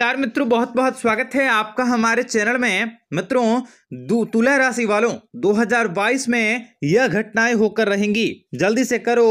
नमस्कार मित्रों बहुत बहुत स्वागत है आपका हमारे चैनल में मित्रों तुला राशि वालों 2022 में यह घटनाएं होकर रहेंगी जल्दी से करो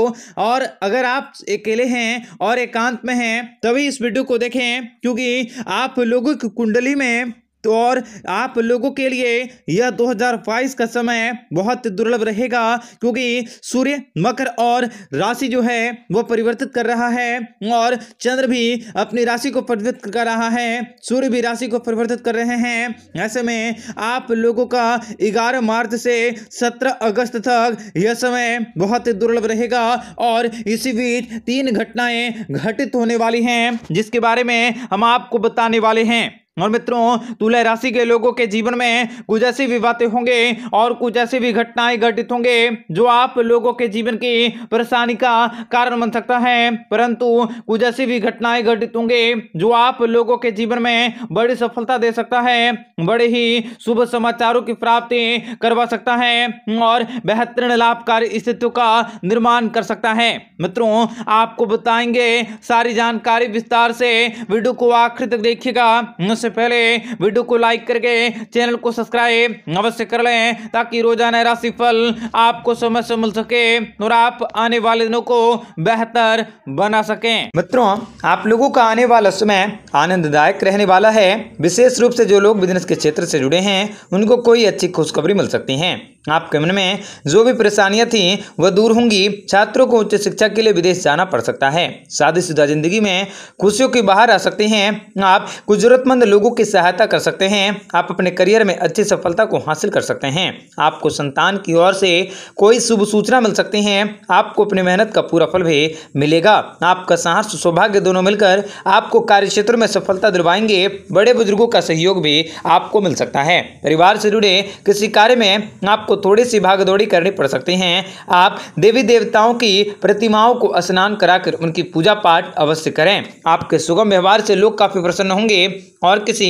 और अगर आप अकेले हैं और एकांत में हैं तभी इस वीडियो को देखें क्योंकि आप लोगों की कुंडली में तो और आप लोगों के लिए यह 2022 का समय बहुत दुर्लभ रहेगा क्योंकि सूर्य मकर और राशि जो है वो परिवर्तित कर रहा है और चंद्र भी अपनी राशि को परिवर्तित कर रहा है सूर्य भी राशि को परिवर्तित कर रहे हैं ऐसे में आप लोगों का 11 मार्च से 17 अगस्त तक यह समय बहुत दुर्लभ रहेगा और इसी बीच तीन घटनाएँ घटित होने वाली हैं जिसके बारे में हम आपको बताने वाले हैं और मित्रों तुला राशि के लोगों के जीवन में कुछ ऐसी भी बातें होंगे और कुछ ऐसी भी घटनाएं घटित होंगे जो आप लोगों के जीवन की परेशानी का कारण बन सकता है परंतु कुछ ऐसी भी घटनाएं घटित होंगे जो आप लोगों के जीवन में बड़ी सफलता दे सकता है बड़े ही शुभ समाचारों की प्राप्ति करवा सकता है और बेहतरीन लाभकारी स्थितियों का निर्माण कर सकता है मित्रों आपको बताएंगे सारी जानकारी विस्तार से वीडियो को आखिर तक देखिएगा से पहले वीडियो को लाइक करके चैनल को सब्सक्राइब अवश्य कर लें ताकि रोजाना राशिफल आपको समय से मिल सके और आप आने वाले दिनों को बेहतर बना सकें मित्रों आप लोगों का आने वाला समय आनंददायक रहने वाला है विशेष रूप से जो लोग बिजनेस के क्षेत्र से जुड़े हैं उनको कोई अच्छी खुशखबरी मिल सकती है आपके मन में जो भी परेशानियां थी वह दूर होंगी छात्रों को उच्च शिक्षा के लिए विदेश जाना पड़ सकता है शादी शुदा जिंदगी में खुशियों के बाहर आ सकते हैं आप कुछ जरूरतमंद लोगों की सहायता कर सकते हैं आप अपने करियर में अच्छी सफलता को हासिल कर सकते हैं आपको संतान की ओर से कोई शुभ सूचना मिल सकती है आपको अपनी मेहनत का पूरा फल भी मिलेगा आपका साहस सौभाग्य दोनों मिलकर आपको कार्य क्षेत्र में सफलता दिलवाएंगे बड़े बुजुर्गों का सहयोग भी आपको मिल सकता है परिवार से जुड़े किसी कार्य में आप आपको थोड़ी सी भागदौड़ी करनी पड़ सकती हैं आप देवी देवताओं की प्रतिमाओं को स्नान कराकर उनकी पूजा पाठ अवश्य करें आपके सुगम व्यवहार से लोग काफ़ी प्रसन्न होंगे और किसी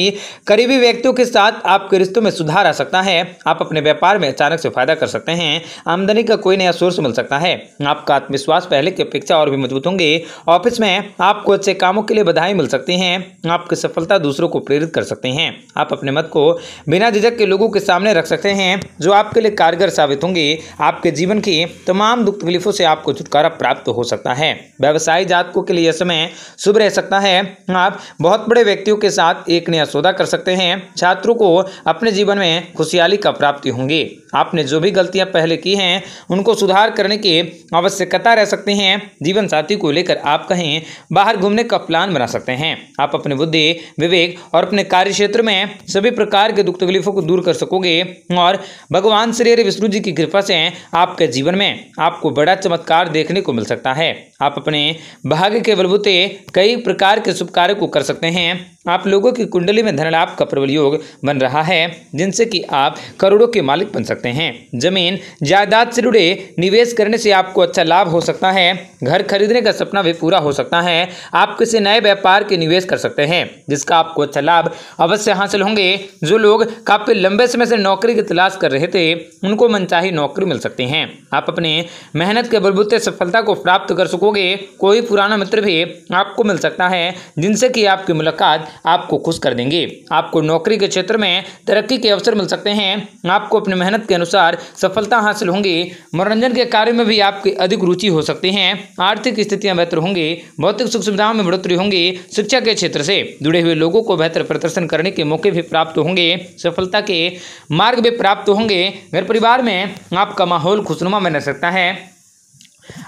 करीबी व्यक्तियों के साथ आपके रिश्तों में सुधार आ सकता है आप अपने व्यापार में अचानक से फायदा कर सकते हैं आमदनी का कोई नया सोर्स मिल सकता है आपका आत्मविश्वास पहले की अपेक्षा और भी मजबूत होंगे ऑफिस में आपको अच्छे कामों के लिए बधाई मिल सकती है आपकी सफलता दूसरों को प्रेरित कर सकते हैं आप अपने मत को बिना झिझक के लोगों के सामने रख सकते हैं जो आपके लिए अत्यधिक कारगर साबित होंगे आपके जीवन की तमाम दुख तकलीफों से आपको छुटकारा प्राप्त हो सकता है व्यवसाय जातकों के लिए समय शुभ रह सकता है आप बहुत बड़े व्यक्तियों के साथ एक नया सौदा कर सकते हैं छात्रों को अपने जीवन में खुशहाली का प्राप्ति होंगी आपने जो भी गलतियां पहले की हैं उनको सुधार करने की आवश्यकता रह सकती हैं जीवन साथी को लेकर आप कहीं बाहर घूमने का प्लान बना सकते हैं आप अपने बुद्धि विवेक और अपने कार्य क्षेत्र में सभी प्रकार के दुख तकलीफों को दूर कर सकोगे और भगवान श्री हरि विष्णु जी की कृपा से आपके जीवन में आपको बड़ा चमत्कार देखने को मिल सकता है आप अपने भाग्य के बलबूते कई प्रकार के शुभ कार्य को कर सकते हैं आप लोगों की कुंडली में धन लाभ का प्रबल योग बन रहा है जिनसे कि आप करोड़ों के मालिक बन सकते हैं जमीन जायदाद से जुड़े निवेश करने से आपको अच्छा लाभ हो सकता है घर खरीदने का सपना भी पूरा हो सकता है आप किसी नए व्यापार के निवेश कर सकते हैं जिसका आपको अच्छा लाभ अवश्य हासिल होंगे जो लोग काफ़ी लंबे समय से नौकरी की तलाश कर रहे थे उनको मनचाही नौकरी मिल सकती है आप अपने मेहनत के बलबूते सफलता को प्राप्त कर सको रखोगे कोई पुराना मित्र भी आपको मिल सकता है जिनसे कि आपकी मुलाकात आपको खुश कर देंगे आपको नौकरी के क्षेत्र में तरक्की के अवसर मिल सकते हैं आपको अपनी मेहनत के अनुसार सफलता हासिल होंगी मनोरंजन के कार्य में भी आपकी अधिक रुचि हो सकती है आर्थिक स्थितियाँ बेहतर होंगी भौतिक सुख सुविधाओं में बढ़ोतरी होंगी शिक्षा के क्षेत्र से जुड़े हुए लोगों को बेहतर प्रदर्शन करने के मौके भी प्राप्त होंगे सफलता के मार्ग भी प्राप्त होंगे घर परिवार में आपका माहौल खुशनुमा बन सकता है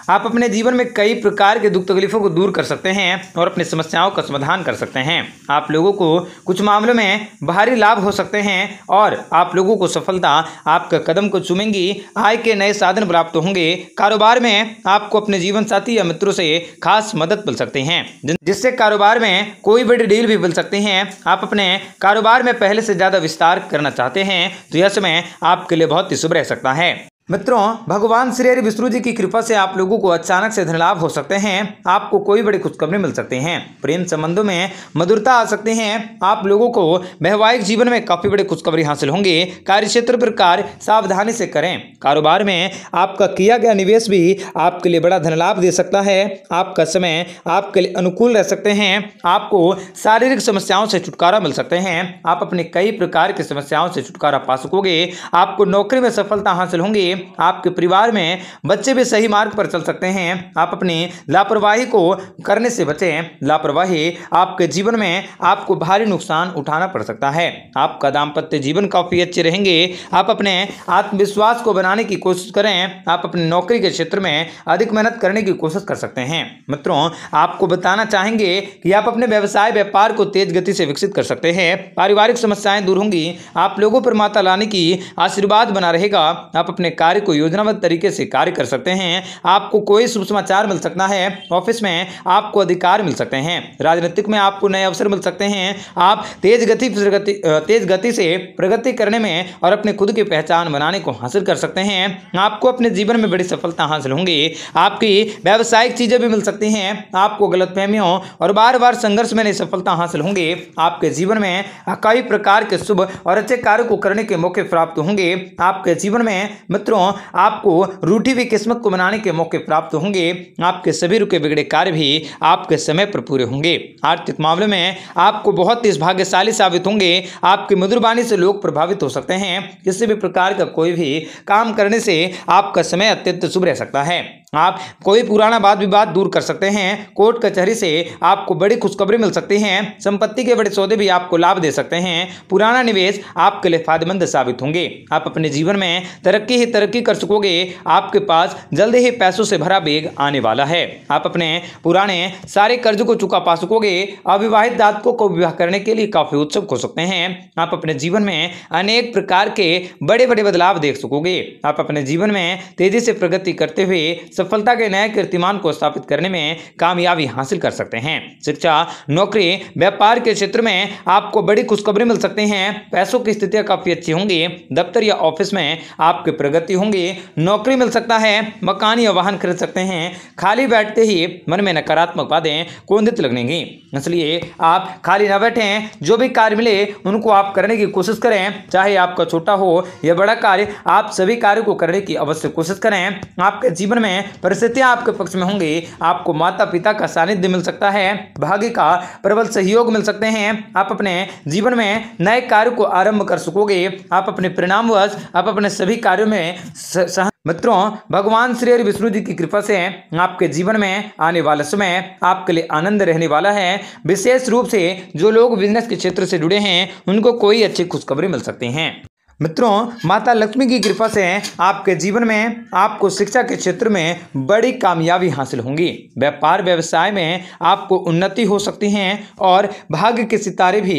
आप अपने जीवन में कई प्रकार के दुख तकलीफ़ों को दूर कर सकते हैं और अपनी समस्याओं का समाधान कर सकते हैं आप लोगों को कुछ मामलों में भारी लाभ हो सकते हैं और आप लोगों को सफलता आपका कदम को चूमेंगी आय के नए साधन प्राप्त होंगे कारोबार में आपको अपने जीवन साथी या मित्रों से खास मदद मिल सकती हैं जिससे कारोबार में कोई बड़ी डील भी मिल सकती है आप अपने कारोबार में पहले से ज़्यादा विस्तार करना चाहते हैं तो यह समय आपके लिए बहुत ही शुभ रह सकता है मित्रों भगवान श्री हरि विष्णु जी की कृपा से आप लोगों को अचानक से धनलाभ हो सकते हैं आपको कोई बड़ी खुशखबरी मिल सकते हैं प्रेम संबंधों में मधुरता आ सकते हैं आप लोगों को वैवाहिक जीवन में काफ़ी बड़ी खुशखबरी हासिल होंगी कार्य क्षेत्र पर कार्य सावधानी से करें कारोबार में आपका किया गया निवेश भी आपके लिए बड़ा धनलाभ दे सकता है आपका समय आपके लिए अनुकूल रह सकते हैं आपको शारीरिक समस्याओं से छुटकारा मिल सकते हैं आप अपने कई प्रकार की समस्याओं से छुटकारा पा सकोगे आपको नौकरी में सफलता हासिल होंगी आपके परिवार में बच्चे भी सही मार्ग पर चल सकते हैं आप अपनी लापरवाही को करने से बचें लापरवाही आपके जीवन में आपको भारी नुकसान उठाना पड़ सकता है आपका दाम्पत्य जीवन काफ़ी अच्छे रहेंगे आप अपने आत्मविश्वास को बनाने की कोशिश करें आप अपनी नौकरी के क्षेत्र में अधिक मेहनत करने की कोशिश कर सकते हैं मित्रों आपको बताना चाहेंगे कि आप अपने व्यवसाय व्यापार को तेज गति से विकसित कर सकते हैं पारिवारिक समस्याएं दूर होंगी आप लोगों पर माता लाने की आशीर्वाद बना रहेगा आप अपने कार्य को योजनाबद्ध तरीके से कार्य कर सकते हैं आपको कोई शुभ समाचार मिल सकता है ऑफिस में आपको अधिकार मिल सकते हैं राजनीतिक में आपको नए अवसर मिल सकते हैं आप तेज गति तेज गति से प्रगति करने में और अपने खुद की पहचान बनाने को हासिल कर सकते हैं आपको अपने जीवन में बड़ी सफलता हासिल होंगी आपकी व्यावसायिक चीज़ें भी मिल सकती हैं आपको गलतफहमियों और बार बार संघर्ष में नई सफलता हासिल होंगी आपके जीवन में कई प्रकार के शुभ और अच्छे कार्य को करने के मौके प्राप्त होंगे आपके जीवन में मित्र मित्रों आपको रूठी हुई किस्मत को मनाने के मौके प्राप्त होंगे आपके सभी रुके बिगड़े कार्य भी आपके समय पर पूरे होंगे आर्थिक मामले में आपको बहुत ही भाग्यशाली साबित होंगे आपकी मधुरबानी से लोग प्रभावित हो सकते हैं किसी भी प्रकार का कोई भी काम करने से आपका समय अत्यंत शुभ रह सकता है आप कोई पुराना वाद विवाद दूर कर सकते हैं कोर्ट कचहरी से आपको बड़ी खुशखबरी मिल सकती है संपत्ति के बड़े सौदे भी आपको लाभ दे सकते हैं पुराना निवेश आपके लिए फायदेमंद साबित होंगे आप अपने जीवन में तरक्की ही तरक्की कर सकोगे आपके पास जल्द ही पैसों से भरा बेग आने वाला है आप अपने पुराने सारे कर्ज को चुका पा सकोगे अविवाहित दातकों को विवाह करने के लिए काफी उत्सुक हो सकते हैं आप अपने जीवन में अनेक प्रकार के बड़े बड़े बदलाव देख सकोगे आप अपने जीवन में तेजी से प्रगति करते हुए सफलता के नए कीर्तिमान को स्थापित करने में कामयाबी हासिल कर सकते हैं शिक्षा नौकरी व्यापार के क्षेत्र में आपको बड़ी खुशखबरी मिल सकती है पैसों की स्थितियाँ काफ़ी अच्छी होंगी दफ्तर या ऑफिस में आपकी प्रगति होंगी नौकरी मिल सकता है मकान या वाहन खरीद सकते हैं खाली बैठते ही मन में नकारात्मक बातें कोंदित लगनेगी इसलिए आप खाली न बैठें जो भी कार्य मिले उनको आप करने की कोशिश करें चाहे आपका छोटा हो या बड़ा कार्य आप सभी कार्य को करने की अवश्य कोशिश करें आपके जीवन में परिस्थितियाँ आपके पक्ष में होंगी आपको माता पिता का सानिध्य मिल सकता है भाग्य का प्रबल सहयोग मिल सकते हैं आप अपने जीवन में नए कार्य को आरंभ कर सकोगे आप अपने परिणामवश आप अपने सभी कार्यों में सह मित्रों भगवान श्री हरि विष्णु जी की कृपा से आपके जीवन में आने वाला समय आपके लिए आनंद रहने वाला है विशेष रूप से जो लोग बिजनेस के क्षेत्र से जुड़े हैं उनको कोई अच्छी खुशखबरी मिल सकती हैं मित्रों माता लक्ष्मी की कृपा से आपके जीवन में आपको शिक्षा के क्षेत्र में बड़ी कामयाबी हासिल होंगी व्यापार व्यवसाय में आपको उन्नति हो सकती है और भाग्य के सितारे भी